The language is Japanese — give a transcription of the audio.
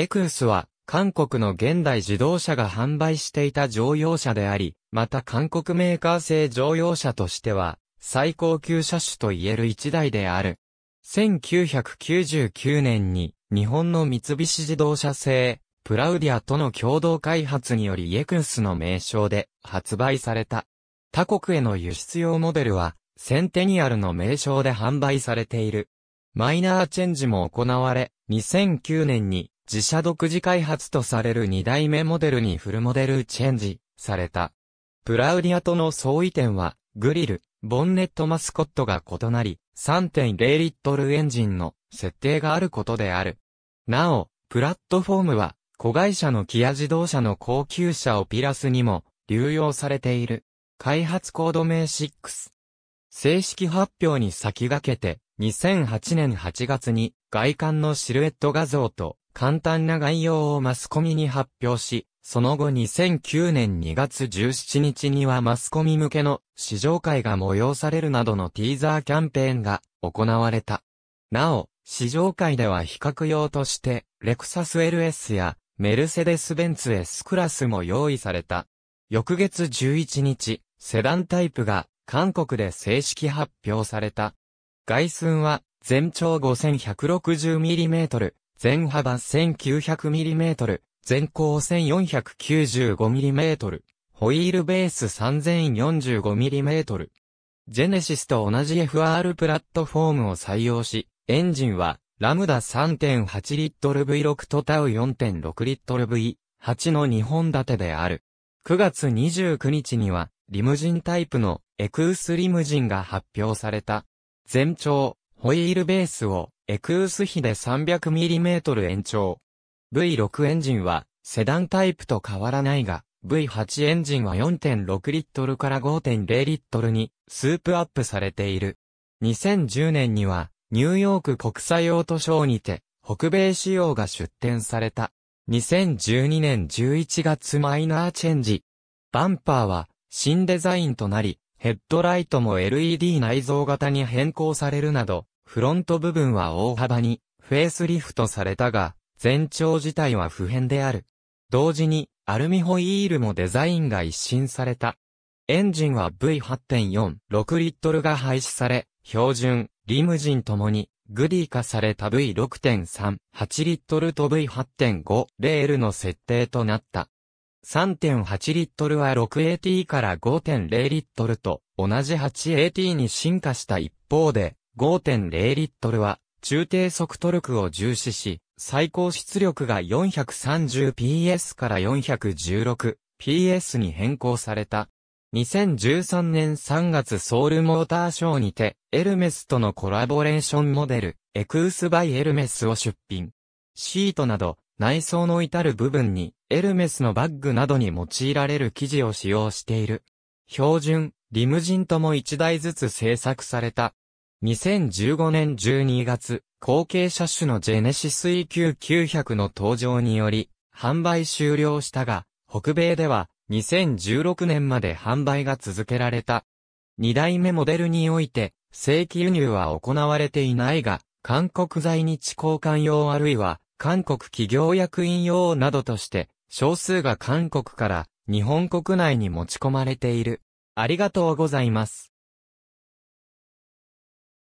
エクースは、韓国の現代自動車が販売していた乗用車であり、また韓国メーカー製乗用車としては、最高級車種と言える一台である。1999年に、日本の三菱自動車製、プラウディアとの共同開発によりエクースの名称で発売された。他国への輸出用モデルは、センテニアルの名称で販売されている。マイナーチェンジも行われ、2009年に自社独自開発とされる2代目モデルにフルモデルチェンジされた。プラウディアとの相違点は、グリル、ボンネットマスコットが異なり、3.0リットルエンジンの設定があることである。なお、プラットフォームは、子会社のキア自動車の高級車オピラスにも流用されている。開発コード名6。正式発表に先駆けて、2008年8月に外観のシルエット画像と簡単な概要をマスコミに発表し、その後2009年2月17日にはマスコミ向けの試乗会が催されるなどのティーザーキャンペーンが行われた。なお、試乗会では比較用として、レクサス LS やメルセデス・ベンツ S クラスも用意された。翌月11日、セダンタイプが韓国で正式発表された。外寸は全長 5160mm、全幅 1900mm、全高 1495mm、ホイールベース 3045mm。ジェネシスと同じ FR プラットフォームを採用し、エンジンは、ラムダ3.8リットル V6 とタウ4.6リットル V8 の2本立てである。9月29日には、リムジンタイプのエクースリムジンが発表された。全長、ホイールベースをエクース比で 300mm 延長。V6 エンジンは、セダンタイプと変わらないが、V8 エンジンは4.6リットルから5.0リットルに、スープアップされている。2010年には、ニューヨーク国際オートショーにて、北米仕様が出展された。2012年11月マイナーチェンジ。バンパーは新デザインとなり、ヘッドライトも LED 内蔵型に変更されるなど、フロント部分は大幅にフェイスリフトされたが、全長自体は不変である。同時に、アルミホイールもデザインが一新された。エンジンは V8.4、6リットルが廃止され、標準、リムジンともに、グディ化された V6.3、8リットルと V8.5、レールの設定となった。3.8リットルは 6AT から5.0リットルと同じ 8AT に進化した一方で、5.0リットルは中低速トルクを重視し、最高出力が 430PS から 416PS に変更された。2013年3月ソウルモーターショーにて、エルメスとのコラボレーションモデル、エクースバイエルメスを出品。シートなど、内装の至る部分に、エルメスのバッグなどに用いられる生地を使用している。標準、リムジンとも1台ずつ製作された。2015年12月、後継車種のジェネシス EQ900 の登場により、販売終了したが、北米では2016年まで販売が続けられた。2代目モデルにおいて、正規輸入は行われていないが、韓国在日交換用あるいは、韓国企業役員用などとして、少数が韓国から日本国内に持ち込まれている。ありがとうございます。